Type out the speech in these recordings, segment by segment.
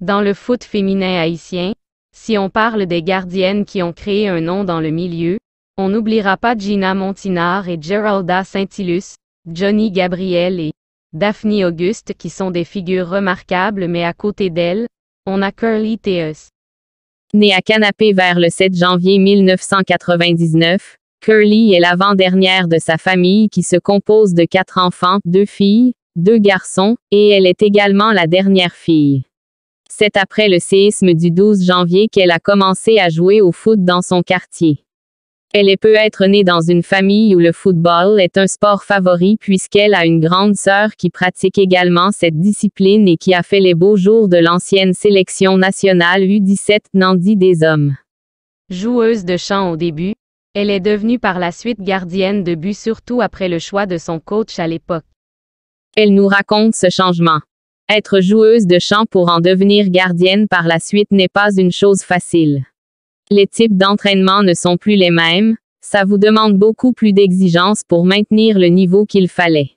Dans le foot féminin haïtien, si on parle des gardiennes qui ont créé un nom dans le milieu, on n'oubliera pas Gina Montinard et Geralda Saintilus, Johnny Gabriel et Daphne Auguste qui sont des figures remarquables mais à côté d'elles, on a Curly Theus. Née à Canapé vers le 7 janvier 1999, Curly est l'avant-dernière de sa famille qui se compose de quatre enfants, deux filles, deux garçons, et elle est également la dernière fille. C'est après le séisme du 12 janvier qu'elle a commencé à jouer au foot dans son quartier. Elle est peut-être née dans une famille où le football est un sport favori puisqu'elle a une grande sœur qui pratique également cette discipline et qui a fait les beaux jours de l'ancienne sélection nationale U17 Nandi des hommes. Joueuse de chant au début, elle est devenue par la suite gardienne de but surtout après le choix de son coach à l'époque. Elle nous raconte ce changement. Être joueuse de chant pour en devenir gardienne par la suite n'est pas une chose facile. Les types d'entraînement ne sont plus les mêmes, ça vous demande beaucoup plus d'exigence pour maintenir le niveau qu'il fallait.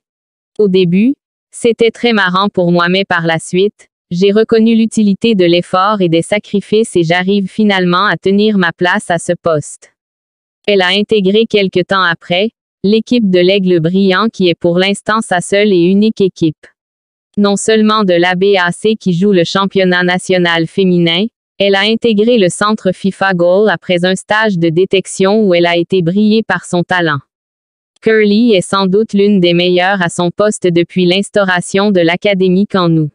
Au début, c'était très marrant pour moi mais par la suite, j'ai reconnu l'utilité de l'effort et des sacrifices et j'arrive finalement à tenir ma place à ce poste. Elle a intégré quelque temps après, l'équipe de l'Aigle Brillant qui est pour l'instant sa seule et unique équipe non seulement de l'ABAC qui joue le championnat national féminin, elle a intégré le centre FIFA Goal après un stage de détection où elle a été brillée par son talent. Curly est sans doute l'une des meilleures à son poste depuis l'instauration de l'Académie Canou.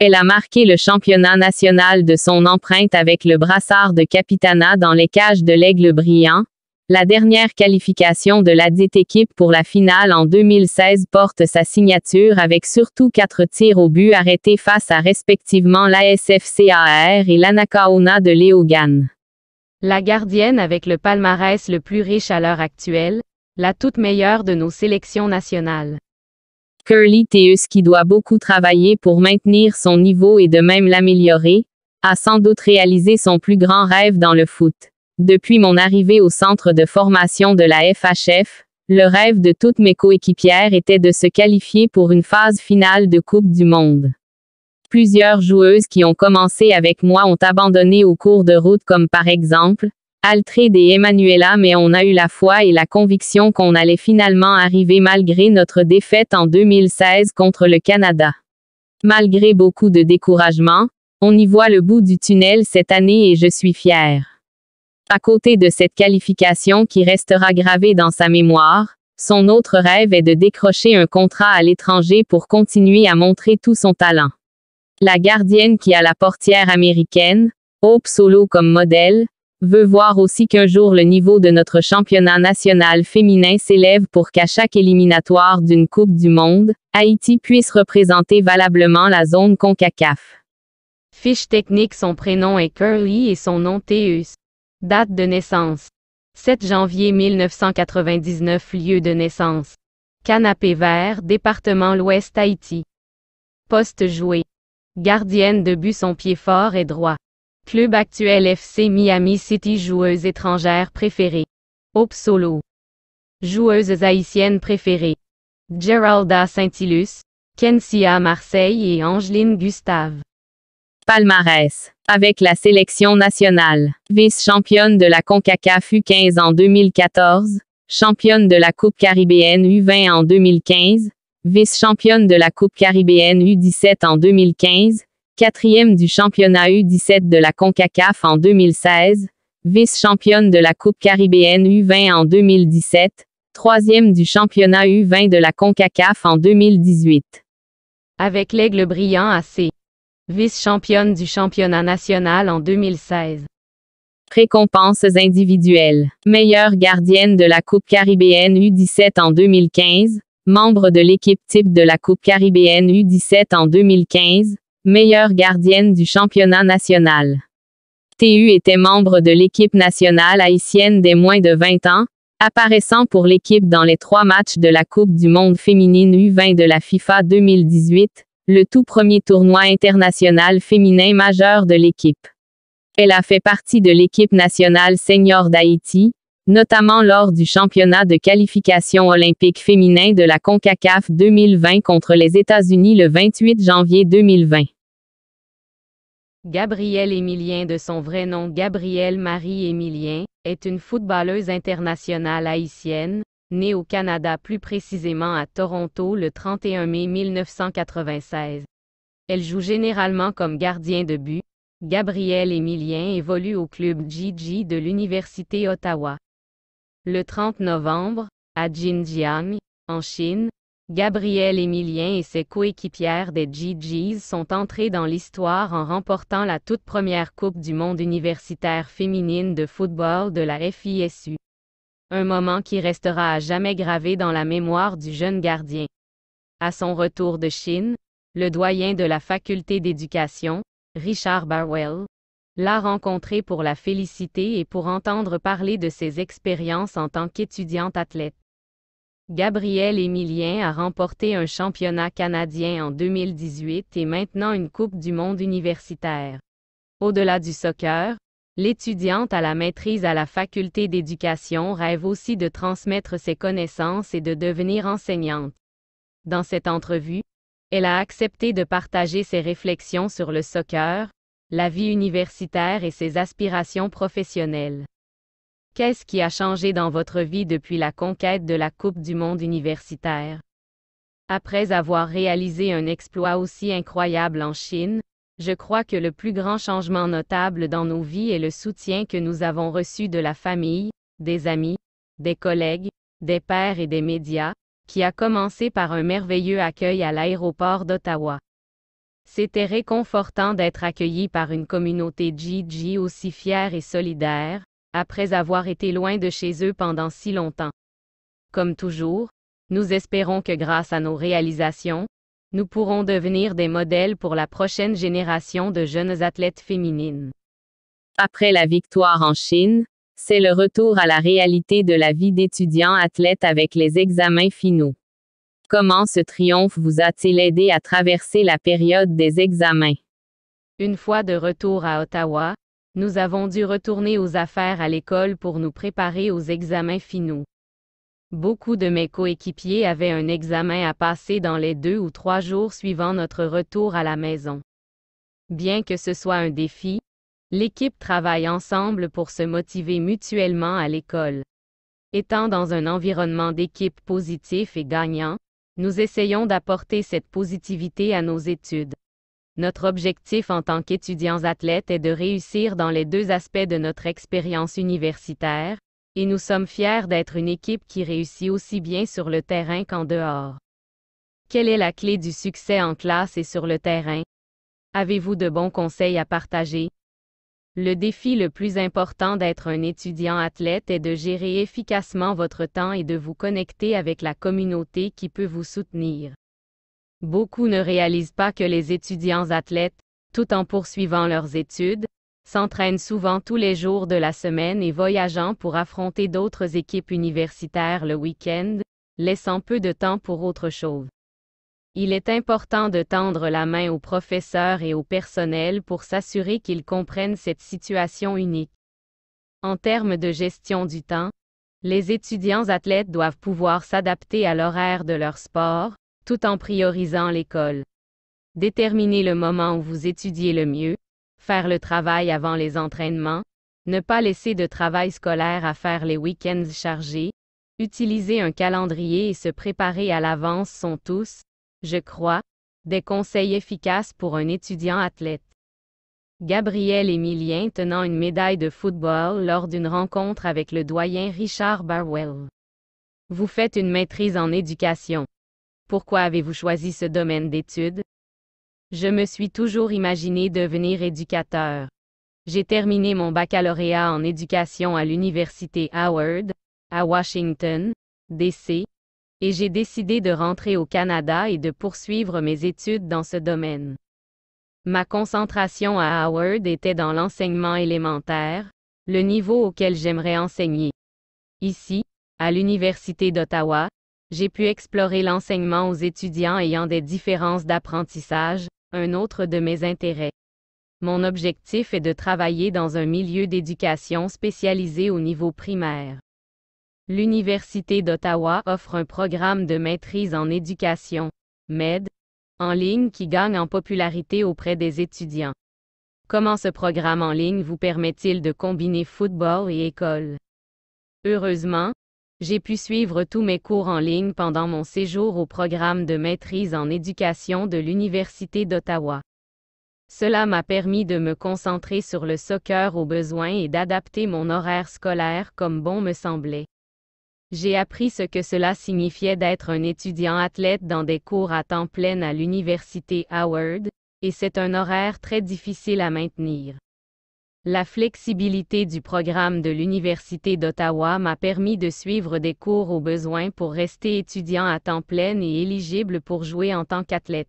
Elle a marqué le championnat national de son empreinte avec le brassard de Capitana dans les cages de l'Aigle brillant, la dernière qualification de la dite équipe pour la finale en 2016 porte sa signature avec surtout quatre tirs au but arrêtés face à respectivement l'ASFCAR et l'Anakaona de Léogane. La gardienne avec le palmarès le plus riche à l'heure actuelle, la toute meilleure de nos sélections nationales. Curly Teus qui doit beaucoup travailler pour maintenir son niveau et de même l'améliorer, a sans doute réalisé son plus grand rêve dans le foot. Depuis mon arrivée au centre de formation de la FHF, le rêve de toutes mes coéquipières était de se qualifier pour une phase finale de Coupe du Monde. Plusieurs joueuses qui ont commencé avec moi ont abandonné au cours de route comme par exemple, Altrade et Emanuela mais on a eu la foi et la conviction qu'on allait finalement arriver malgré notre défaite en 2016 contre le Canada. Malgré beaucoup de découragement, on y voit le bout du tunnel cette année et je suis fière. À côté de cette qualification qui restera gravée dans sa mémoire, son autre rêve est de décrocher un contrat à l'étranger pour continuer à montrer tout son talent. La gardienne qui a la portière américaine, Hope Solo comme modèle, veut voir aussi qu'un jour le niveau de notre championnat national féminin s'élève pour qu'à chaque éliminatoire d'une Coupe du Monde, Haïti puisse représenter valablement la zone CONCACAF. Fiche technique Son prénom est Curly et son nom Théus. E Date de naissance. 7 janvier 1999 Lieu de naissance. Canapé vert, département l'Ouest Haïti. Poste joué. Gardienne de but son pied fort et droit. Club actuel FC Miami City Joueuse étrangère préférée. Hope Solo. Joueuses haïtiennes préférées. Geralda Saint-Ilus, Kensia Marseille et Angeline Gustave. Palmarès. Avec la sélection nationale, vice-championne de la CONCACAF U15 en 2014, championne de la Coupe caribéenne U20 en 2015, vice-championne de la Coupe caribéenne U17 en 2015, quatrième du championnat U17 de la CONCACAF en 2016, vice-championne de la Coupe caribéenne U20 en 2017, troisième du championnat U20 de la CONCACAF en 2018. Avec l'aigle brillant AC vice-championne du championnat national en 2016. Récompenses individuelles. Meilleure gardienne de la Coupe caribéenne U17 en 2015, membre de l'équipe type de la Coupe caribéenne U17 en 2015, meilleure gardienne du championnat national. TU était membre de l'équipe nationale haïtienne des moins de 20 ans, apparaissant pour l'équipe dans les trois matchs de la Coupe du monde féminine U20 de la FIFA 2018, le tout premier tournoi international féminin majeur de l'équipe. Elle a fait partie de l'équipe nationale senior d'Haïti, notamment lors du championnat de qualification olympique féminin de la CONCACAF 2020 contre les États-Unis le 28 janvier 2020. Gabrielle Émilien de son vrai nom Gabrielle Marie Émilien, est une footballeuse internationale haïtienne, Née au Canada plus précisément à Toronto le 31 mai 1996. Elle joue généralement comme gardien de but. Gabrielle Émilien évolue au club Gigi de l'Université Ottawa. Le 30 novembre, à Jinjiang, en Chine, Gabriel Émilien et ses coéquipières des GGs sont entrées dans l'histoire en remportant la toute première Coupe du monde universitaire féminine de football de la FISU un moment qui restera à jamais gravé dans la mémoire du jeune gardien. À son retour de Chine, le doyen de la faculté d'éducation, Richard Barwell, l'a rencontré pour la féliciter et pour entendre parler de ses expériences en tant qu'étudiante athlète. Gabriel Émilien a remporté un championnat canadien en 2018 et maintenant une Coupe du monde universitaire. Au-delà du soccer, L'étudiante à la maîtrise à la faculté d'éducation rêve aussi de transmettre ses connaissances et de devenir enseignante. Dans cette entrevue, elle a accepté de partager ses réflexions sur le soccer, la vie universitaire et ses aspirations professionnelles. Qu'est-ce qui a changé dans votre vie depuis la conquête de la Coupe du monde universitaire? Après avoir réalisé un exploit aussi incroyable en Chine, je crois que le plus grand changement notable dans nos vies est le soutien que nous avons reçu de la famille, des amis, des collègues, des pères et des médias, qui a commencé par un merveilleux accueil à l'aéroport d'Ottawa. C'était réconfortant d'être accueilli par une communauté GG aussi fière et solidaire, après avoir été loin de chez eux pendant si longtemps. Comme toujours, nous espérons que grâce à nos réalisations, nous pourrons devenir des modèles pour la prochaine génération de jeunes athlètes féminines. Après la victoire en Chine, c'est le retour à la réalité de la vie d'étudiants athlètes avec les examens finaux. Comment ce triomphe vous a-t-il aidé à traverser la période des examens? Une fois de retour à Ottawa, nous avons dû retourner aux affaires à l'école pour nous préparer aux examens finaux. Beaucoup de mes coéquipiers avaient un examen à passer dans les deux ou trois jours suivant notre retour à la maison. Bien que ce soit un défi, l'équipe travaille ensemble pour se motiver mutuellement à l'école. Étant dans un environnement d'équipe positif et gagnant, nous essayons d'apporter cette positivité à nos études. Notre objectif en tant qu'étudiants athlètes est de réussir dans les deux aspects de notre expérience universitaire, et nous sommes fiers d'être une équipe qui réussit aussi bien sur le terrain qu'en dehors. Quelle est la clé du succès en classe et sur le terrain? Avez-vous de bons conseils à partager? Le défi le plus important d'être un étudiant athlète est de gérer efficacement votre temps et de vous connecter avec la communauté qui peut vous soutenir. Beaucoup ne réalisent pas que les étudiants athlètes, tout en poursuivant leurs études, s'entraînent souvent tous les jours de la semaine et voyageant pour affronter d'autres équipes universitaires le week-end, laissant peu de temps pour autre chose. Il est important de tendre la main aux professeurs et au personnel pour s'assurer qu'ils comprennent cette situation unique. En termes de gestion du temps, les étudiants athlètes doivent pouvoir s'adapter à l'horaire de leur sport, tout en priorisant l'école. Déterminez le moment où vous étudiez le mieux, faire le travail avant les entraînements, ne pas laisser de travail scolaire à faire les week-ends chargés, utiliser un calendrier et se préparer à l'avance sont tous, je crois, des conseils efficaces pour un étudiant athlète. Gabriel Émilien tenant une médaille de football lors d'une rencontre avec le doyen Richard Barwell. Vous faites une maîtrise en éducation. Pourquoi avez-vous choisi ce domaine d'études? Je me suis toujours imaginé devenir éducateur. J'ai terminé mon baccalauréat en éducation à l'université Howard, à Washington, DC, et j'ai décidé de rentrer au Canada et de poursuivre mes études dans ce domaine. Ma concentration à Howard était dans l'enseignement élémentaire, le niveau auquel j'aimerais enseigner. Ici, à l'Université d'Ottawa, j'ai pu explorer l'enseignement aux étudiants ayant des différences d'apprentissage, un autre de mes intérêts. Mon objectif est de travailler dans un milieu d'éducation spécialisé au niveau primaire. L'Université d'Ottawa offre un programme de maîtrise en éducation, MED, en ligne qui gagne en popularité auprès des étudiants. Comment ce programme en ligne vous permet-il de combiner football et école? Heureusement, j'ai pu suivre tous mes cours en ligne pendant mon séjour au programme de maîtrise en éducation de l'Université d'Ottawa. Cela m'a permis de me concentrer sur le soccer aux besoins et d'adapter mon horaire scolaire comme bon me semblait. J'ai appris ce que cela signifiait d'être un étudiant athlète dans des cours à temps plein à l'Université Howard, et c'est un horaire très difficile à maintenir. La flexibilité du programme de l'Université d'Ottawa m'a permis de suivre des cours au besoin pour rester étudiant à temps plein et éligible pour jouer en tant qu'athlète.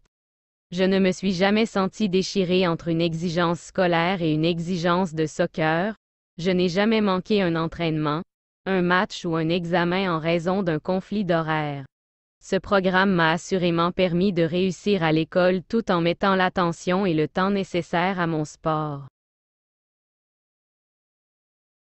Je ne me suis jamais senti déchiré entre une exigence scolaire et une exigence de soccer, je n'ai jamais manqué un entraînement, un match ou un examen en raison d'un conflit d'horaire. Ce programme m'a assurément permis de réussir à l'école tout en mettant l'attention et le temps nécessaires à mon sport.